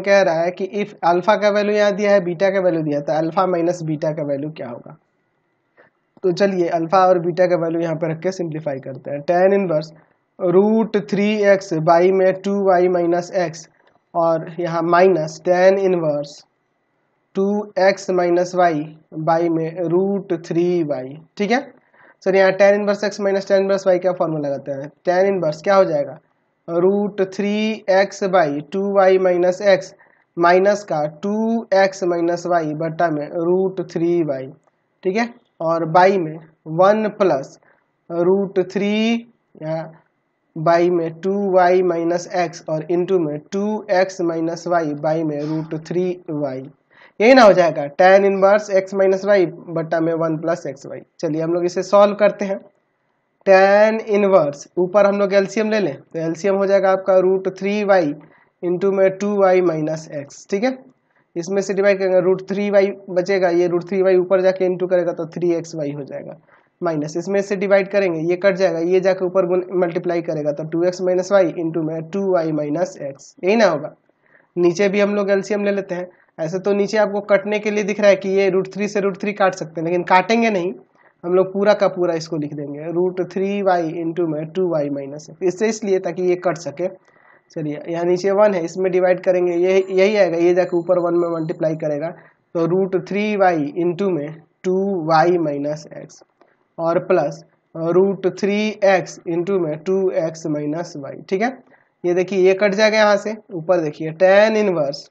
हमें कह रहा है कि इफ़ अल्फ़ा का वैल्यू यहाँ दिया है बीटा का वैल्यू दिया तो अल्फ़ा माइनस बीटा का वैल्यू क्या होगा तो चलिए अल्फ़ा और बीटा का वैल्यू यहाँ पर रख के सिंप्लीफाई करते हैं tan inverse root three x by में टू वाई माइनस एक्स और यहाँ minus tan inverse two x minus y by में रूट थ्री वाई ठीक है सर यहाँ tan inverse x minus tan inverse y का फॉर्मूला लगाते हैं टेन इनवर्स क्या हो जाएगा root three x by two y minus x minus का टू एक्स माइनस वाई बटा में रूट थ्री वाई ठीक है और बाई में one plus root three by में टू वाई माइनस एक्स और इंटू में two x minus y by में रूट थ्री वाई यही ना हो जाएगा tan inverse x minus y बटा में वन प्लस एक्स वाई चलिए हम लोग इसे सॉल्व करते हैं टेन इनवर्स ऊपर हम लोग एल्सियम ले लें तो एल्सियम हो जाएगा आपका रूट थ्री वाई इंटू में टू वाई माइनस एक्स ठीक है इसमें से डिवाइड करेंगे रूट थ्री वाई बचेगा ये रूट थ्री वाई ऊपर जाके इंटू करेगा तो थ्री एक्स वाई हो जाएगा माइनस इसमें से डिवाइड करेंगे ये कट जाएगा ये जाके ऊपर मल्टीप्लाई करेगा तो two x minus y into में टू वाई माइनस एक्स यही ना होगा नीचे भी हम लोग एल्सियम ले लेते हैं ऐसे तो नीचे आपको कटने के लिए दिख रहा है कि ये रूट थ्री से रूट थ्री काट सकते हैं लेकिन काटेंगे नहीं हम लोग पूरा का पूरा इसको लिख देंगे रूट थ्री वाई इंटू में टू वाई माइनस एफ इससे इसलिए ताकि ये कट सके चलिए यहाँ नीचे वन है इसमें डिवाइड करेंगे ये यही आएगा ये जाके ऊपर वन में मल्टीप्लाई करेगा तो रूट थ्री वाई इंटू में टू वाई माइनस एक्स और plus root three x into में टू एक्स माइनस वाई ठीक है ये देखिए ये कट जाएगा यहाँ से ऊपर देखिए tan inverse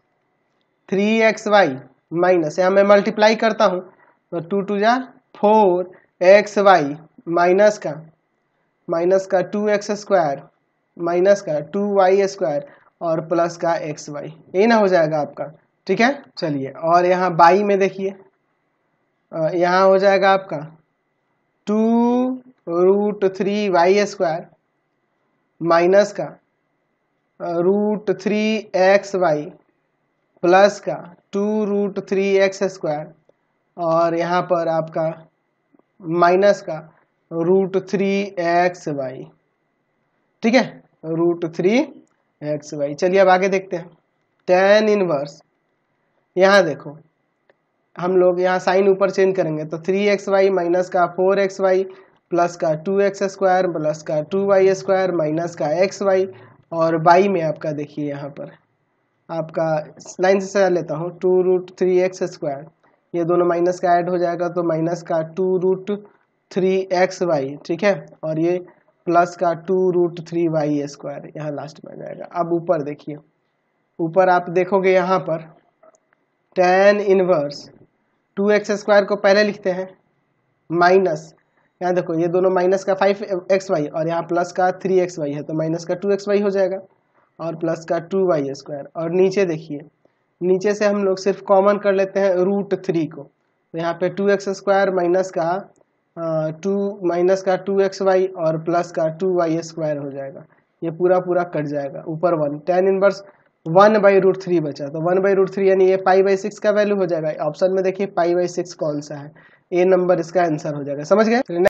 three x y minus यहाँ मैं मल्टीप्लाई करता हूँ तो टू टू जा फोर एक्स वाई माइनस का माइनस का टू एक्स स्क्वायर माइनस का टू वाई स्क्वायर और प्लस का एक्स वाई ये ना हो जाएगा आपका ठीक है चलिए और यहाँ बाई में देखिए यहाँ हो जाएगा आपका two root three y square minus का root three x y plus का two root three x square और यहाँ पर आपका माइनस का रूट थ्री एक्स वाई ठीक है रूट थ्री एक्स वाई चलिए अब आगे देखते हैं टेन इनवर्स यहाँ देखो हम लोग यहाँ साइन ऊपर चेंज करेंगे तो थ्री एक्स वाई माइनस का फोर एक्स वाई प्लस का टू एक्स स्क्वायर प्लस का टू वाई स्क्वायर माइनस का एक्स वाई और बाई में आपका देखिए यहाँ पर आपका लाइन से सजा लेता हूँ two root three x square ये दोनों माइनस का ऐड हो जाएगा तो माइनस का two root three x y ठीक है और ये प्लस का two root three y square यहाँ लास्ट में आ जाएगा अब ऊपर देखिए ऊपर आप देखोगे यहाँ पर tan inverse two x square को पहले लिखते हैं माइनस यहाँ देखो ये दोनों माइनस का फाइव एक्स वाई और यहाँ प्लस का थ्री एक्स वाई है तो माइनस का टू एक्स वाई हो जाएगा और प्लस का टू वाई स्क्वायर और नीचे देखिए नीचे से हम लोग सिर्फ कॉमन कर लेते हैं रूट थ्री को तो यहाँ पे टू एक्स स्क्वायर माइनस का टू माइनस का टू एक्स वाई और प्लस का टू वाई स्क्वायर हो जाएगा ये पूरा पूरा कट जाएगा ऊपर one tan inverse one by root three बचा तो वन बाई रूट थ्री यानी ये पाई बाई सिक्स का वैल्यू हो जाएगा ऑप्शन में देखिए पाई बाई सिक्स कौन सा है ए नंबर इसका आंसर हो जाएगा समझ गए